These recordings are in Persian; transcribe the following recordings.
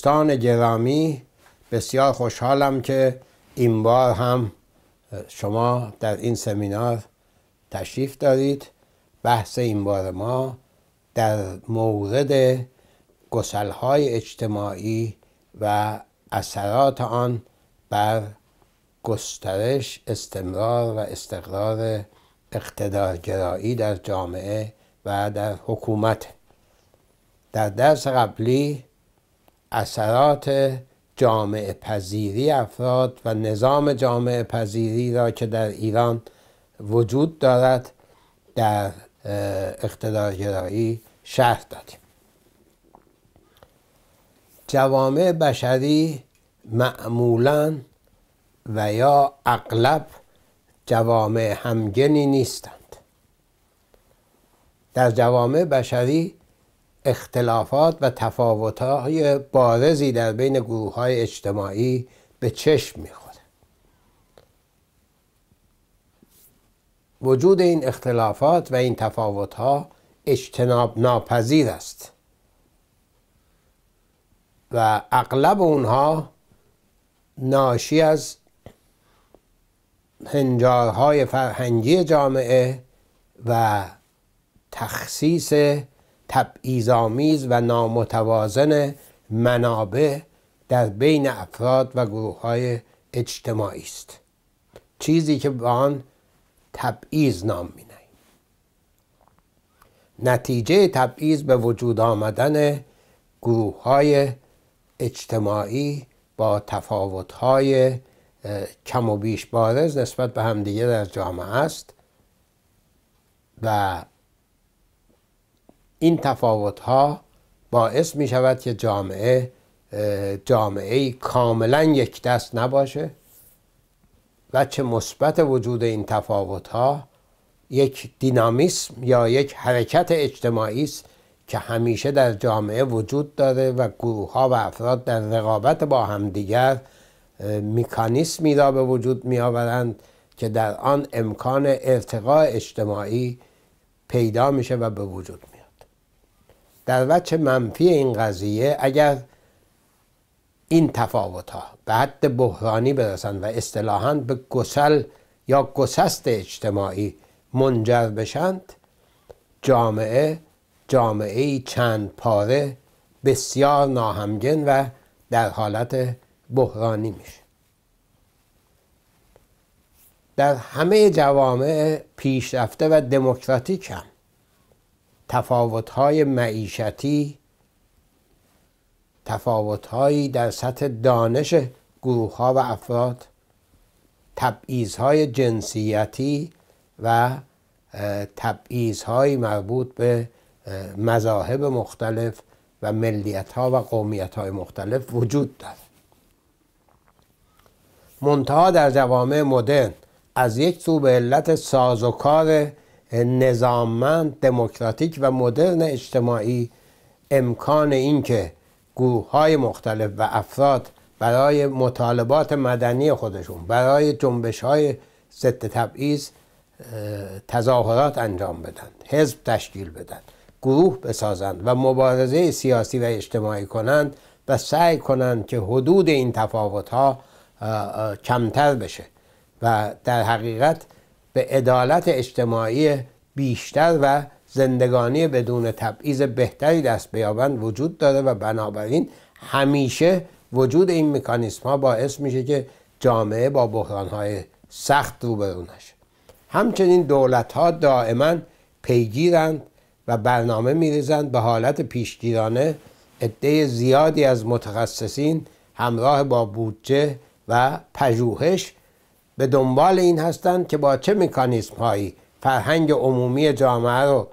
دوستان گرامی بسیار خوشحالم که این بار هم شما در این سمینار تشریف دارید بحث این بار ما در مورد گسلهای اجتماعی و اثرات آن بر گسترش استمرار و استقرار اقتدارگرایی در جامعه و در حکومت در درس قبلی اثرات جامعه پذیری افراد و نظام جامعه پذیری را که در ایران وجود دارد در اقتدارگرایی شهر دادیم جوامع بشری معمولا و یا اغلب جوامع همگنی نیستند در جوامع بشری اختلافات و تفاوتهای بارزی در بین های اجتماعی به چشم می‌خورد. وجود این اختلافات و این تفاوت‌ها اجتناب ناپذیر است و اغلب اونها ناشی از هنجارهای فرهنگی جامعه و تخصیص تبعیزامیز و نامتوازن منابع در بین افراد و گروه های اجتماعی است چیزی که به آن تبعیض نام می نتیجه تبعیض به وجود آمدن گروه های اجتماعی با تفاوت های کم و بیش بارز نسبت به همدیگه در جامعه است و این تفاوت ها باعث می شود که جامعه جامعه کاملا یک دست نباشه و چه مثبت وجود این تفاوت ها یک دینامیسم یا یک حرکت اجتماعی است که همیشه در جامعه وجود داره و گروه ها و افراد در رقابت با همدیگر میکانیسمی را به وجود می آورند که در آن امکان ارتقاء اجتماعی پیدا میشه و به وجود در وجه منفی این قضیه اگر این تفاوت ها به حد بحرانی برسند و اصطلاحا به گسل یا گسست اجتماعی منجر بشند جامعه جامعه چند پاره بسیار ناهمگن و در حالت بحرانی میشه در همه جوامع پیشرفته و دموکراتیک هم تفاوت‌های معیشتی تفاوتهایی در سطح دانش گروه‌ها و افراد های جنسیتی و های مربوط به مذاهب مختلف و ها و های مختلف وجود دارد منتها در جوامع مدرن از یک سو به علت سازوکار نظاممند دموکراتیک و مدرن اجتماعی امکان اینکه گروه های مختلف و افراد برای مطالبات مدنی خودشون برای جنبش های ضد تبعیض تظاهرات انجام بدن حزب تشکیل بدن گروه بسازند و مبارزه سیاسی و اجتماعی کنند و سعی کنند که حدود این تفاوت ها کمتر بشه و در حقیقت به عدالت اجتماعی بیشتر و زندگانی بدون تبعیض بهتری دست بیابند وجود داره و بنابراین همیشه وجود این مکانیسم ها باعث میشه که جامعه با بحران های سخت روبرو نشه همچنین دولت ها دائما پیگیرند و برنامه میریزند به حالت پیشگیرانه عده زیادی از متخصصین همراه با بودجه و پژوهش به دنبال این هستند که با چه مکانیسم هایی فرهنگ عمومی جامعه رو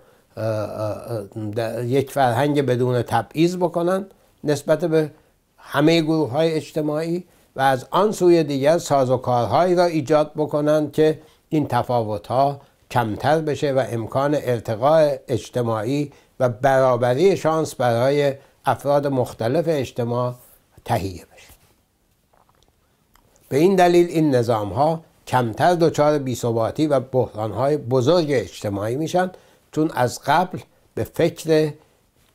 یک فرهنگ بدون تبعیض بکنند نسبت به همه گروه های اجتماعی و از آن سوی دیگر کارهایی را ایجاد بکنند که این تفاوت ها کمتر بشه و امکان ارتقاء اجتماعی و برابری شانس برای افراد مختلف اجتماع تهیه بشه به این دلیل این نظام ها کمتر دچار بیثباتی و بحران های بزرگ اجتماعی میشن چون از قبل به فکر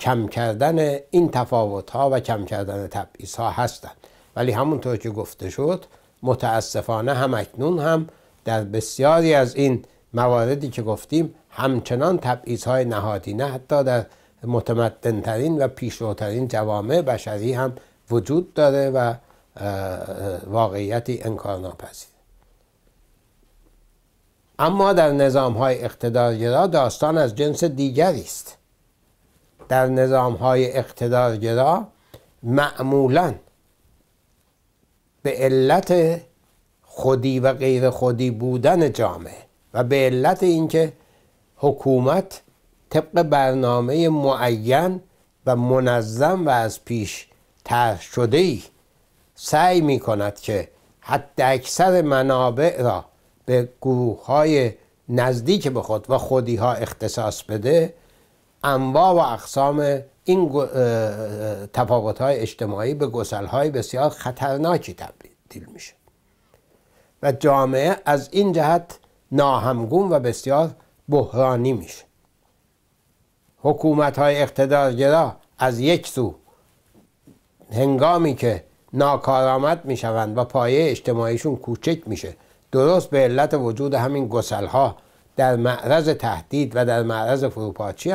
کم کردن این تفاوت ها و کم کردن تبعیض ها هستند ولی همونطور که گفته شد متاسفانه هم اکنون هم در بسیاری از این مواردی که گفتیم همچنان تبعیض های نه حتی در متمدنترین و پیشروترین جوامع بشری هم وجود داره و واقعیتی انکار ناپذیر اما در نظام های اقتدارگرا داستان از جنس دیگری است در نظام های اقتدارگرا معمولا به علت خودی و غیر خودی بودن جامعه و به علت اینکه حکومت طبق برنامه معین و منظم و از پیش طرح شده ای سعی می کند که حد اکثر منابع را به گروه های نزدیک به خود و خودی ها اختصاص بده انواع و اقسام این تفاوت های اجتماعی به گسل های بسیار خطرناکی تبدیل میشه و جامعه از این جهت ناهمگون و بسیار بحرانی میشه حکومت های اقتدارگرا از یک سو هنگامی که ناکارآمد میشوند و پایه اجتماعیشون کوچک میشه درست به علت وجود همین گسلها در معرض تهدید و در معرض فروپاشی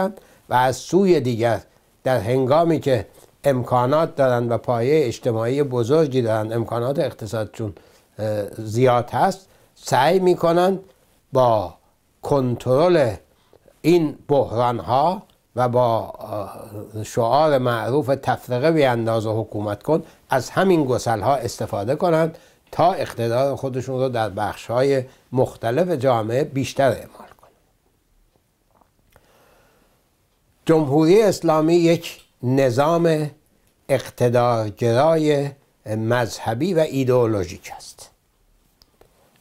و از سوی دیگر در هنگامی که امکانات دارند و پایه اجتماعی بزرگی دارند امکانات اقتصادشون زیاد هست سعی میکنند با کنترل این بحران ها و با شعار معروف تفرقه بیانداز و حکومت کن از همین گسل ها استفاده کنند تا اقتدار خودشون رو در بخش های مختلف جامعه بیشتر اعمال کنند جمهوری اسلامی یک نظام اقتدارگرای مذهبی و ایدئولوژیک است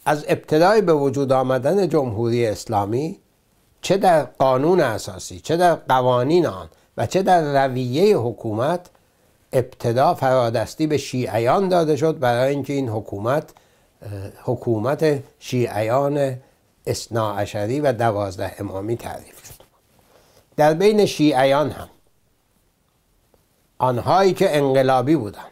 از ابتدای به وجود آمدن جمهوری اسلامی چه در قانون اساسی چه در قوانین آن و چه در رویه حکومت ابتدا فرادستی به شیعیان داده شد برای اینکه این حکومت حکومت شیعیان اثناعشری و دوازده امامی تعریف شد در بین شیعیان هم آنهایی که انقلابی بودند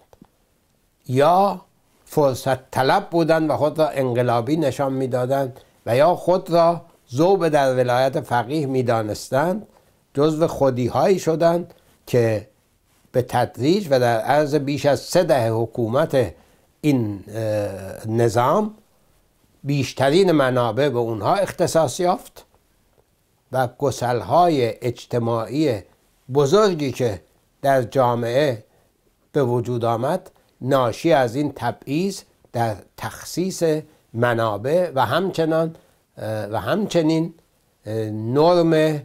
یا فرصت طلب بودند و خود را انقلابی نشان میدادند و یا خود را زوب در ولایت فقیه میدانستند جزو خودی هایی شدند که به تدریج و در عرض بیش از سه دهه حکومت این نظام بیشترین منابع به اونها اختصاص یافت و گسلهای اجتماعی بزرگی که در جامعه به وجود آمد ناشی از این تبعیض در تخصیص منابع و همچنان و همچنین نرم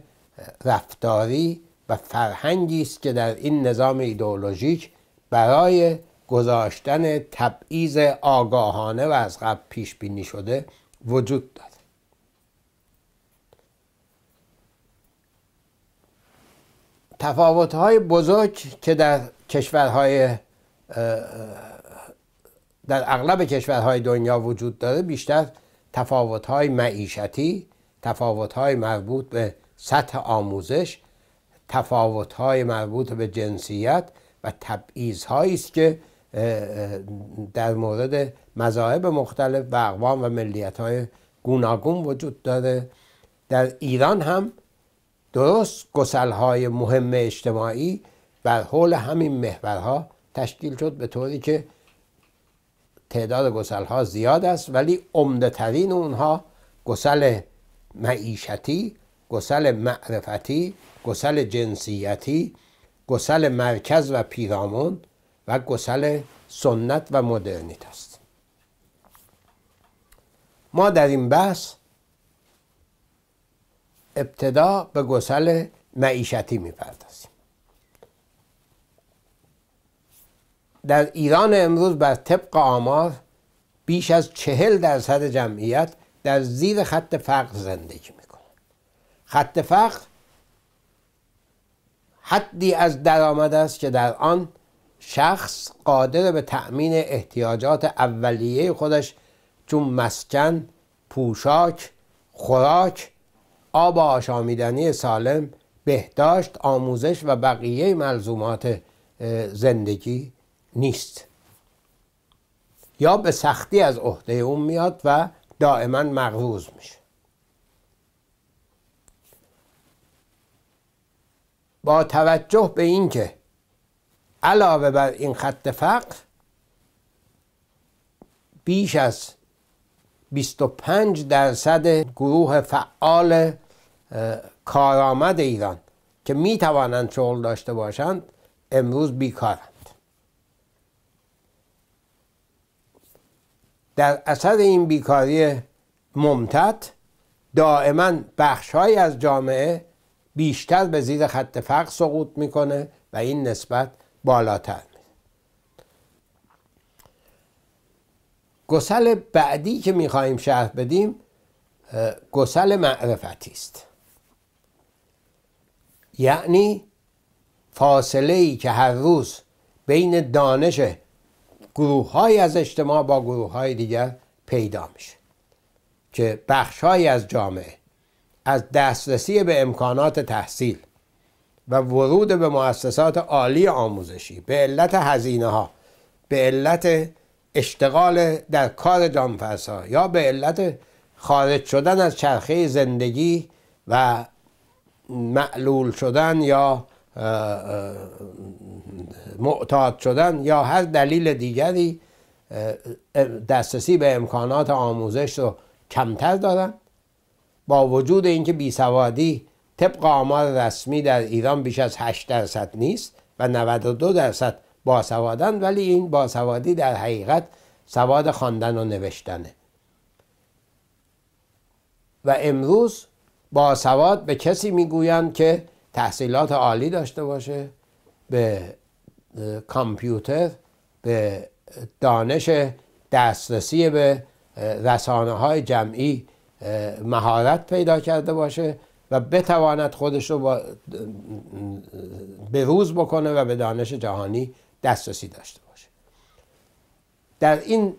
رفتاری و فرهنگی است که در این نظام ایدئولوژیک برای گذاشتن تبعیض آگاهانه و از قبل پیش بینی شده وجود دارد. تفاوت‌های بزرگ که در کشورهای در اغلب کشورهای دنیا وجود داره بیشتر تفاوت‌های معیشتی تفاوت‌های مربوط به سطح آموزش های مربوط به جنسیت و هایی است که در مورد مذاهب مختلف و اقوام و ملیت‌های گوناگون وجود داره در ایران هم درست های مهم اجتماعی بر حول همین محورها تشکیل شد به طوری که تعداد ها زیاد است ولی عمده ترین اونها گسل معیشتی گسل معرفتی گسل جنسیتی گسل مرکز و پیرامون و گسل سنت و مدرنیت است ما در این بحث ابتدا به گسل معیشتی میپردازیم در ایران امروز بر طبق آمار بیش از چهل درصد جمعیت در زیر خط فقر زندگی میکنند خط فقر حدی از درآمد است که در آن شخص قادر به تأمین احتیاجات اولیه خودش چون مسکن، پوشاک، خوراک، آب آشامیدنی سالم، بهداشت، آموزش و بقیه ملزومات زندگی نیست یا به سختی از عهده اون میاد و دائما مغروض میشه با توجه به اینکه علاوه بر این خط فقر بیش از 25 درصد گروه فعال کارآمد ایران که می توانند شغل داشته باشند امروز بیکارند در اثر این بیکاری ممتد دائما بخشهایی از جامعه بیشتر به زیر خط فقر سقوط میکنه و این نسبت بالاتر گسل بعدی که میخواهیم شرح بدیم گسل معرفتی است یعنی فاصله ای که هر روز بین دانش گروه های از اجتماع با گروه های دیگر پیدا میشه که بخش های از جامعه از دسترسی به امکانات تحصیل و ورود به مؤسسات عالی آموزشی به علت هزینه ها به علت اشتغال در کار جانفرسا یا به علت خارج شدن از چرخه زندگی و معلول شدن یا معتاد شدن یا هر دلیل دیگری دسترسی به امکانات آموزش رو کمتر دارن با وجود اینکه بیسوادی طبق آمار رسمی در ایران بیش از 8 درصد نیست و 92 درصد باسوادن ولی این باسوادی در حقیقت سواد خواندن و نوشتنه و امروز باسواد به کسی میگویند که تحصیلات عالی داشته باشه به کامپیوتر به دانش دسترسی به رسانه های جمعی مهارت پیدا کرده باشه و بتواند خودش رو به روز بکنه و به دانش جهانی دسترسی داشته باشه در این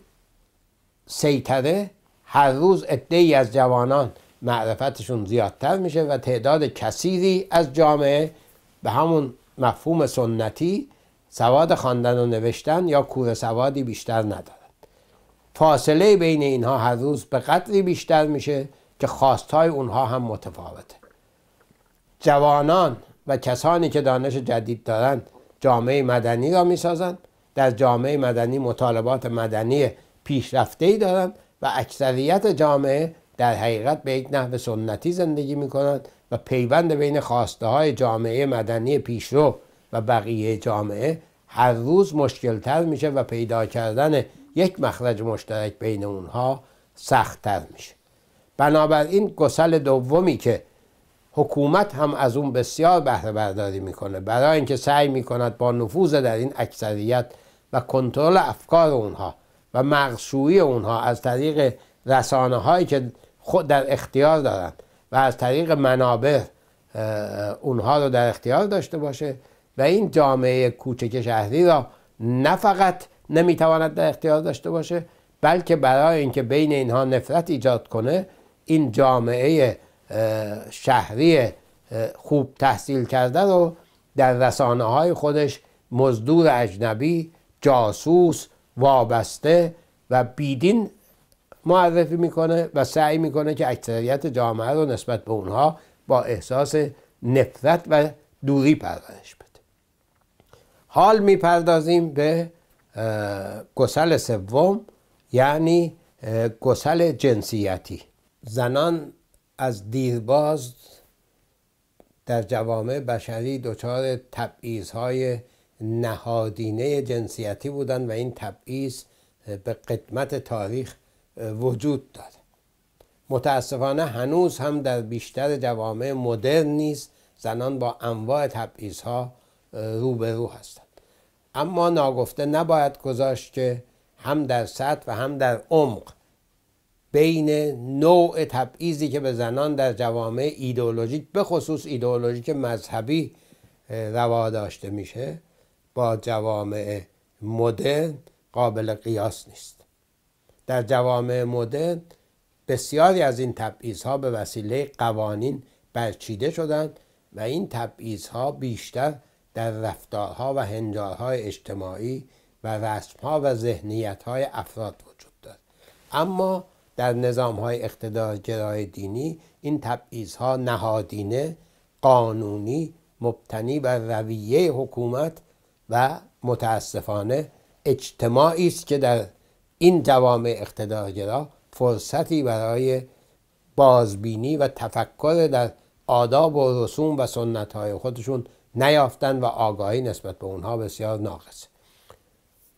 سیتره هر روز ای از جوانان معرفتشون زیادتر میشه و تعداد کثیری از جامعه به همون مفهوم سنتی سواد خواندن و نوشتن یا کور سوادی بیشتر ندارد. فاصله بین اینها هر روز به قدری بیشتر میشه که خواستهای اونها هم متفاوته جوانان و کسانی که دانش جدید دارند جامعه مدنی را میسازند در جامعه مدنی مطالبات مدنی پیشرفته ای دارند و اکثریت جامعه در حقیقت به یک نحو سنتی زندگی می کنند و پیوند بین خواسته های جامعه مدنی پیشرو و بقیه جامعه هر روز مشکلتر میشه و پیدا کردن یک مخرج مشترک بین اونها سختتر میشه بنابراین گسل دومی که حکومت هم از اون بسیار بهره برداری میکنه برای اینکه سعی میکند با نفوذ در این اکثریت و کنترل افکار اونها و مغشویی اونها از طریق رسانه هایی که خود در اختیار دارند و از طریق منابع اونها رو در اختیار داشته باشه و این جامعه کوچک شهری را نه فقط نمیتواند در اختیار داشته باشه بلکه برای اینکه بین اینها نفرت ایجاد کنه این جامعه شهری خوب تحصیل کرده رو در رسانه های خودش مزدور اجنبی جاسوس وابسته و بیدین معرفی میکنه و سعی میکنه که اکثریت جامعه رو نسبت به اونها با احساس نفرت و دوری پرورش بده حال میپردازیم به گسل سوم یعنی گسل جنسیتی زنان از دیرباز در جوامع بشری دچار های نهادینه جنسیتی بودند و این تبعیض به قدمت تاریخ وجود داره متاسفانه هنوز هم در بیشتر جوامع مدرن نیست زنان با انواع تبعیضها روبرو هستند اما ناگفته نباید گذاشت که هم در سطح و هم در عمق بین نوع تبعیضی که به زنان در جوامع ایدئولوژیک به خصوص ایدئولوژیک مذهبی روا داشته میشه با جوامع مدرن قابل قیاس نیست در جوامع مدرن بسیاری از این تبعیضها به وسیله قوانین برچیده شدند و این ها بیشتر در رفتارها و هنجارهای اجتماعی و رسمها و ذهنیتهای افراد وجود دارد اما در نظامهای اقتدارگرای دینی این تبعیضها نهادینه قانونی مبتنی بر رویه حکومت و متاسفانه اجتماعی است که در این جوامع اقتدارگرا فرصتی برای بازبینی و تفکر در آداب و رسوم و سنت های خودشون نیافتن و آگاهی نسبت به اونها بسیار ناقصه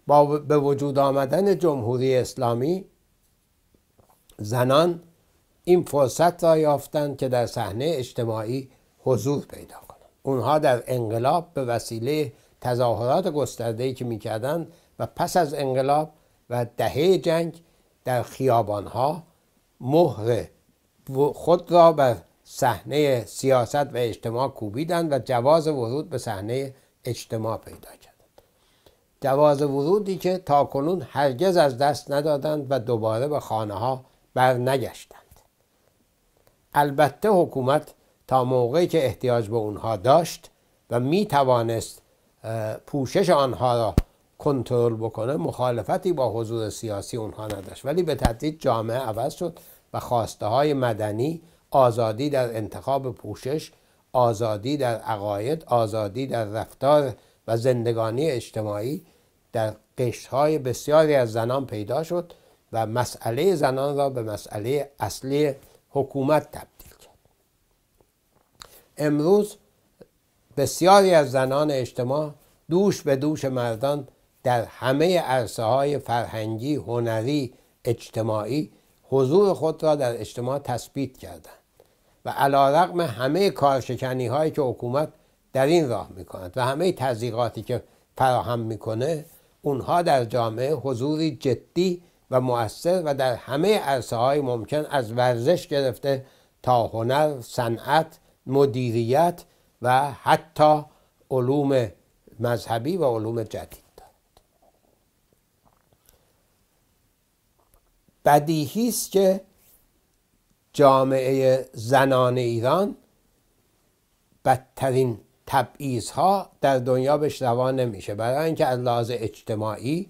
با به وجود آمدن جمهوری اسلامی زنان این فرصت را یافتند که در صحنه اجتماعی حضور پیدا کنند اونها در انقلاب به وسیله تظاهرات گسترده‌ای که میکردند و پس از انقلاب و دهه جنگ در خیابانها مهر خود را بر صحنه سیاست و اجتماع کوبیدند و جواز ورود به صحنه اجتماع پیدا کردند جواز ورودی که تاکنون هرگز از دست ندادند و دوباره به خانه ها برنگشتند البته حکومت تا موقعی که احتیاج به اونها داشت و می توانست پوشش آنها را کنترل بکنه مخالفتی با حضور سیاسی اونها نداشت ولی به تدریج جامعه عوض شد و خواسته های مدنی آزادی در انتخاب پوشش آزادی در عقاید آزادی در رفتار و زندگانی اجتماعی در قشرهای بسیاری از زنان پیدا شد و مسئله زنان را به مسئله اصلی حکومت تبدیل کرد امروز بسیاری از زنان اجتماع دوش به دوش مردان در همه عرصه های فرهنگی، هنری، اجتماعی حضور خود را در اجتماع تثبیت کردند. و علا رقم همه کارشکنی هایی که حکومت در این راه می و همه تذیقاتی که فراهم میکنه اونها در جامعه حضوری جدی و مؤثر و در همه عرصه های ممکن از ورزش گرفته تا هنر، صنعت، مدیریت و حتی علوم مذهبی و علوم جدید دارد بدیهی است که جامعه زنان ایران بدترین تبعیض ها در دنیا بهش روا نمیشه برای اینکه از لحاظ اجتماعی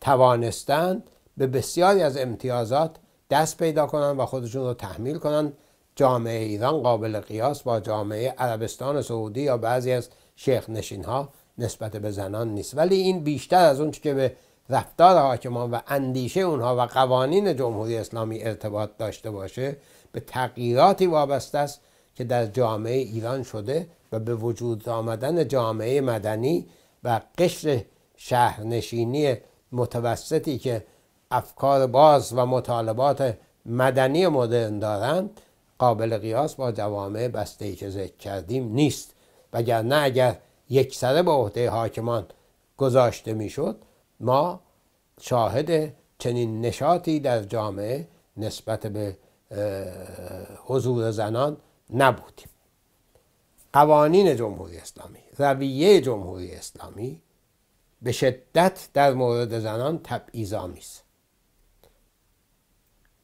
توانستند به بسیاری از امتیازات دست پیدا کنند و خودشون رو تحمیل کنند جامعه ایران قابل قیاس با جامعه عربستان سعودی یا بعضی از شیخ نشین ها نسبت به زنان نیست ولی این بیشتر از اون که به رفتار حاکمان و اندیشه اونها و قوانین جمهوری اسلامی ارتباط داشته باشه به تغییراتی وابسته است که در جامعه ایران شده و به وجود آمدن جامعه مدنی و قشر شهرنشینی متوسطی که افکار باز و مطالبات مدنی مدرن دارند قابل قیاس با جوامع بسته ای که ذکر کردیم نیست وگرنه اگر یک سره به عهده حاکمان گذاشته میشد ما شاهد چنین نشاطی در جامعه نسبت به حضور زنان نبودیم قوانین جمهوری اسلامی رویه جمهوری اسلامی به شدت در مورد زنان تبعیض‌آمیز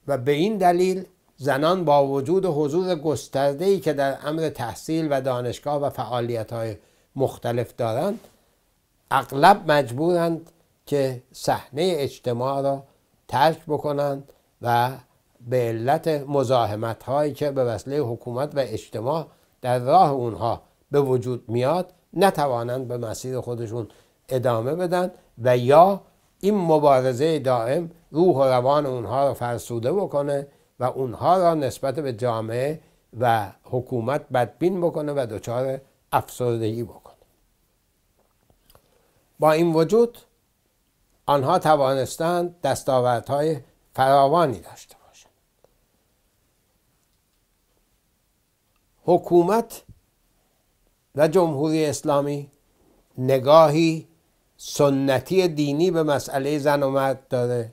و به این دلیل زنان با وجود حضور گسترده‌ای که در امر تحصیل و دانشگاه و فعالیت‌های مختلف دارند اغلب مجبورند که صحنه اجتماع را ترک بکنند و به علت مزاحمت هایی که به وسیله حکومت و اجتماع در راه اونها به وجود میاد نتوانند به مسیر خودشون ادامه بدن و یا این مبارزه دائم روح و روان اونها را فرسوده بکنه و اونها را نسبت به جامعه و حکومت بدبین بکنه و دچار افسردگی بکنه با این وجود آنها توانستند دستاوردهای فراوانی داشته باشند حکومت و جمهوری اسلامی نگاهی سنتی دینی به مسئله زن و مرد داره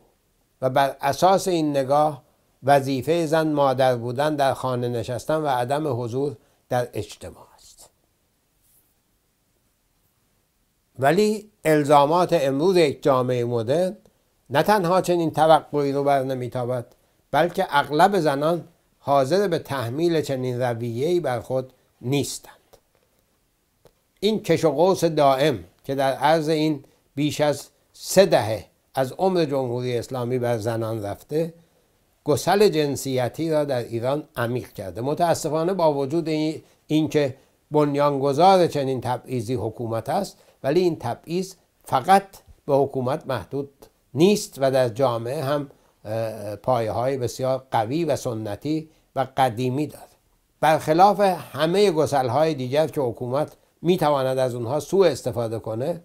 و بر اساس این نگاه وظیفه زن مادر بودن در خانه نشستن و عدم حضور در اجتماع است ولی الزامات امروز یک جامعه مدرن نه تنها چنین توقعی رو بر نمیتابد بلکه اغلب زنان حاضر به تحمیل چنین رویه‌ای بر خود نیستند این کش و قوس دائم که در عرض این بیش از سه دهه از عمر جمهوری اسلامی بر زنان رفته گسل جنسیتی را در ایران عمیق کرده متاسفانه با وجود اینکه این بنیانگذار چنین تبعیضی حکومت است ولی این تبعیض فقط به حکومت محدود نیست و در جامعه هم پایه های بسیار قوی و سنتی و قدیمی دارد برخلاف همه گسل های دیگر که حکومت میتواند از اونها سوء استفاده کنه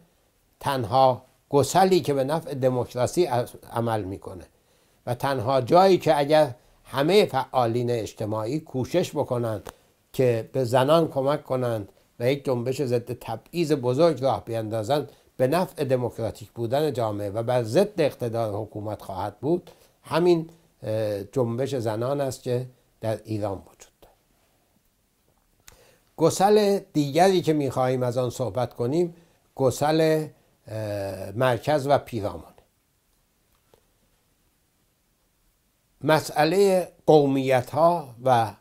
تنها گسلی که به نفع دموکراسی عمل میکنه و تنها جایی که اگر همه فعالین اجتماعی کوشش بکنند که به زنان کمک کنند و یک جنبش ضد تبعیض بزرگ راه بیندازند به نفع دموکراتیک بودن جامعه و بر ضد اقتدار حکومت خواهد بود همین جنبش زنان است که در ایران وجود دارد گسل دیگری که میخواهیم از آن صحبت کنیم گسل مرکز و پیرامانه مسئله قومیت ها و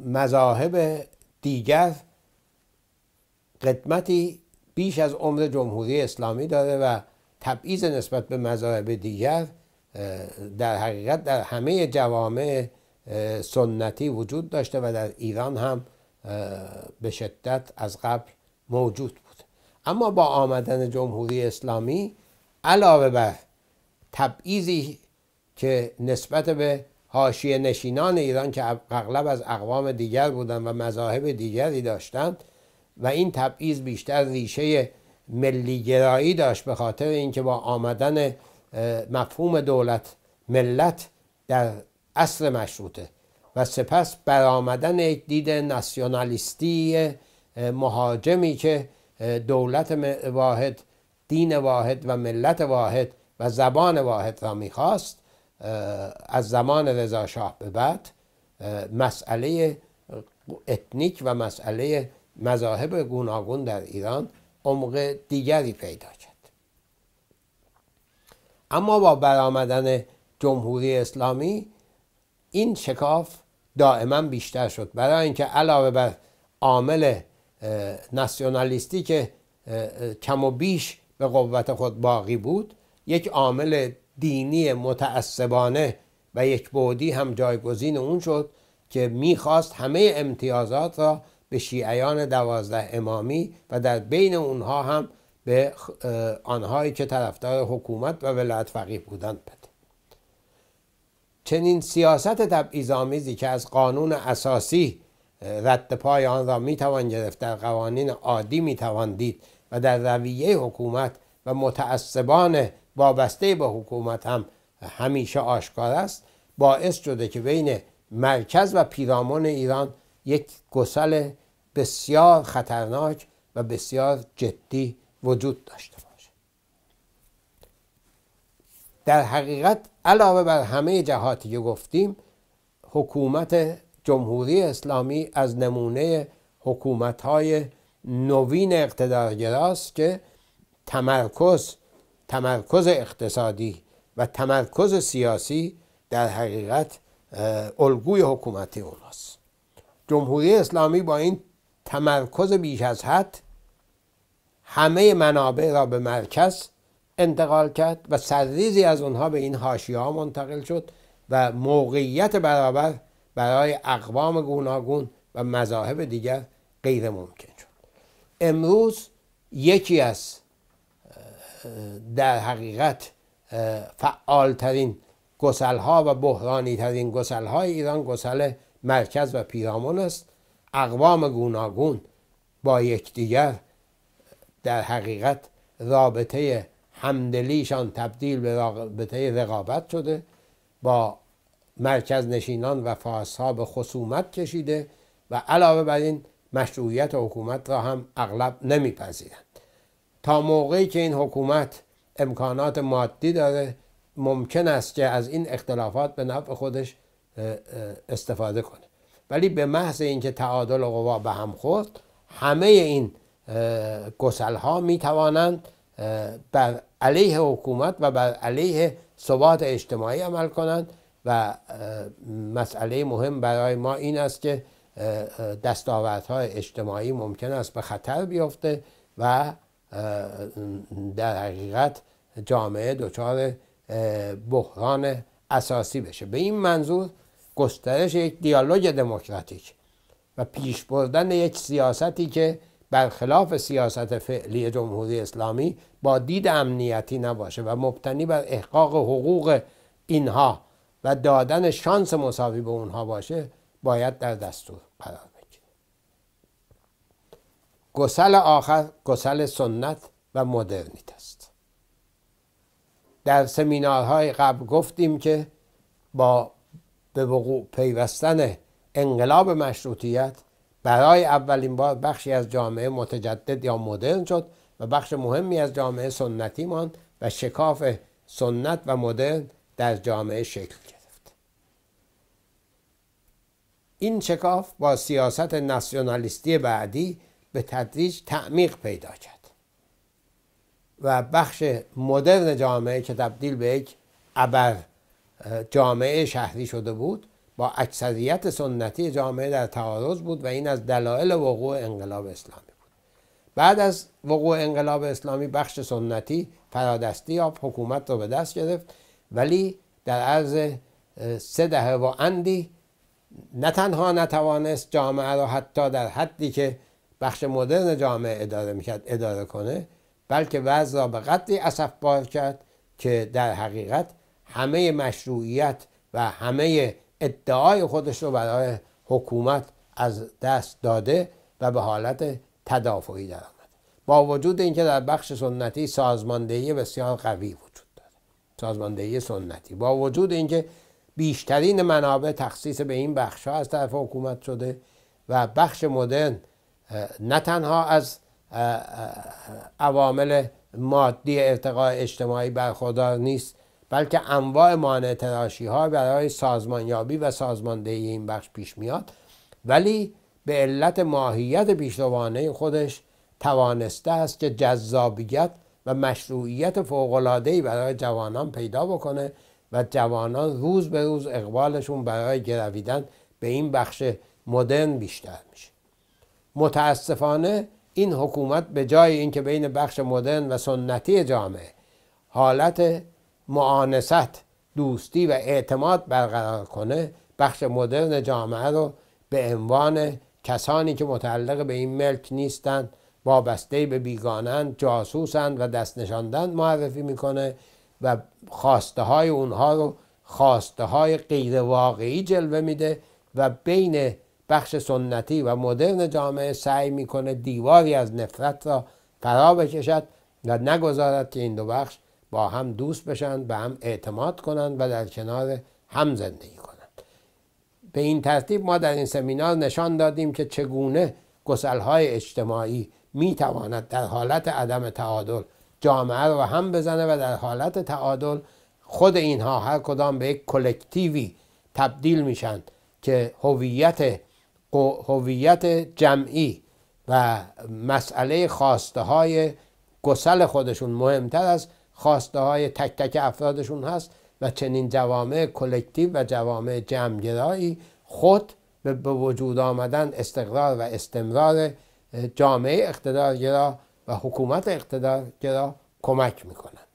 مذاهب دیگر قدمتی بیش از عمر جمهوری اسلامی داره و تبعیض نسبت به مذاهب دیگر در حقیقت در همه جوامع سنتی وجود داشته و در ایران هم به شدت از قبل موجود بود اما با آمدن جمهوری اسلامی علاوه بر تبعیضی که نسبت به حاشیه نشینان ایران که اغلب از اقوام دیگر بودند و مذاهب دیگری داشتند و این تبعیض بیشتر ریشه ملیگرایی داشت به خاطر اینکه با آمدن مفهوم دولت ملت در اصل مشروطه و سپس برآمدن یک دید ناسیونالیستی مهاجمی که دولت واحد دین واحد و ملت واحد و زبان واحد را میخواست از زمان رضا شاه به بعد مسئله اتنیک و مسئله مذاهب گوناگون در ایران عمق دیگری پیدا کرد اما با برآمدن جمهوری اسلامی این شکاف دائما بیشتر شد برای اینکه علاوه بر عامل ناسیونالیستی که کم و بیش به قوت خود باقی بود یک عامل دینی متعصبانه و یک بودی هم جایگزین اون شد که میخواست همه امتیازات را به شیعیان دوازده امامی و در بین اونها هم به آنهایی که طرفدار حکومت و ولایت فقیه بودند بده چنین سیاست آمیزی که از قانون اساسی رد پای آن را توان گرفت در قوانین عادی توان دید و در رویه حکومت و متعصبان وابسته به حکومت هم همیشه آشکار است باعث شده که بین مرکز و پیرامون ایران یک گسل بسیار خطرناک و بسیار جدی وجود داشته باشه در حقیقت علاوه بر همه جهاتی که گفتیم حکومت جمهوری اسلامی از نمونه حکومت های نوین اقتدارگراست که تمرکز تمرکز اقتصادی و تمرکز سیاسی در حقیقت الگوی حکومتی اوناست جمهوری اسلامی با این تمرکز بیش از حد همه منابع را به مرکز انتقال کرد و سرریزی از اونها به این هاشی ها منتقل شد و موقعیت برابر برای اقوام گوناگون و مذاهب دیگر غیر ممکن شد امروز یکی از در حقیقت فعالترین ها و بحرانی ترین های ایران گسل مرکز و پیرامون است اقوام گوناگون با یکدیگر در حقیقت رابطه همدلیشان تبدیل به رابطه رقابت شده با مرکز نشینان و فارسها به خصومت کشیده و علاوه بر این مشروعیت حکومت را هم اغلب نمیپذیرند تا موقعی که این حکومت امکانات مادی داره ممکن است که از این اختلافات به نفع خودش استفاده کنه ولی به محض اینکه تعادل قوا به هم خورد همه این گسل ها می توانند بر علیه حکومت و بر علیه ثبات اجتماعی عمل کنند و مسئله مهم برای ما این است که های اجتماعی ممکن است به خطر بیفته و در حقیقت جامعه دچار بحران اساسی بشه به این منظور گسترش یک دیالوگ دموکراتیک و پیش بردن یک سیاستی که برخلاف سیاست فعلی جمهوری اسلامی با دید امنیتی نباشه و مبتنی بر احقاق حقوق اینها و دادن شانس مساوی به اونها باشه باید در دستور قرار بگیره گسل آخر گسل سنت و مدرنیت است در سمینارهای قبل گفتیم که با به وقوع پیوستن انقلاب مشروطیت برای اولین بار بخشی از جامعه متجدد یا مدرن شد و بخش مهمی از جامعه سنتی ماند و شکاف سنت و مدرن در جامعه شکل گرفت این شکاف با سیاست ناسیونالیستی بعدی به تدریج تعمیق پیدا کرد و بخش مدرن جامعه که تبدیل به یک ابر جامعه شهری شده بود با اکثریت سنتی جامعه در تعارض بود و این از دلایل وقوع انقلاب اسلامی بود بعد از وقوع انقلاب اسلامی بخش سنتی فرادستی یا حکومت رو به دست گرفت ولی در عرض سه دهه و اندی نه تنها نتوانست جامعه را حتی در حدی که بخش مدرن جامعه اداره میکرد اداره کنه بلکه وضع را به قدری اصف بار کرد که در حقیقت همه مشروعیت و همه ادعای خودش رو برای حکومت از دست داده و به حالت تدافعی در با وجود اینکه در بخش سنتی سازماندهی بسیار قوی وجود داره سازماندهی سنتی با وجود اینکه بیشترین منابع تخصیص به این بخش ها از طرف حکومت شده و بخش مدرن نه تنها از عوامل مادی ارتقاء اجتماعی برخوردار نیست بلکه انواع مانع تراشی ها برای سازمانیابی و سازماندهی این بخش پیش میاد ولی به علت ماهیت پیشروانه خودش توانسته است که جذابیت و مشروعیت ای برای جوانان پیدا بکنه و جوانان روز به روز اقبالشون برای گرویدن به این بخش مدرن بیشتر میشه متاسفانه این حکومت به جای اینکه بین بخش مدرن و سنتی جامعه حالت معانست دوستی و اعتماد برقرار کنه بخش مدرن جامعه رو به عنوان کسانی که متعلق به این ملک نیستند وابسته به بیگانند جاسوسند و دست نشاندن معرفی میکنه و خواسته های اونها رو خواسته های غیر واقعی جلوه میده و بین بخش سنتی و مدرن جامعه سعی میکنه دیواری از نفرت را فرا بکشد و نگذارد که این دو بخش با هم دوست بشن به هم اعتماد کنند و در کنار هم زندگی کنند به این ترتیب ما در این سمینار نشان دادیم که چگونه گسلهای اجتماعی می تواند در حالت عدم تعادل جامعه رو هم بزنه و در حالت تعادل خود اینها هر کدام به یک کلکتیوی تبدیل میشن که هویت هویت جمعی و مسئله خواسته های گسل خودشون مهمتر است خواسته های تک تک افرادشون هست و چنین جوامع کلکتیو و جوامع جمعگرایی خود به وجود آمدن استقرار و استمرار جامعه اقتدارگرا و حکومت اقتدارگرا کمک میکنند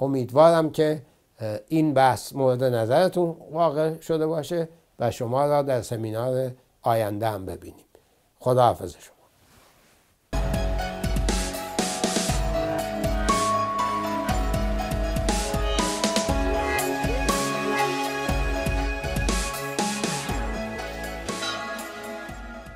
امیدوارم که این بحث مورد نظرتون واقع شده باشه و شما را در سمینار آینده هم ببینیم خداحافظ شما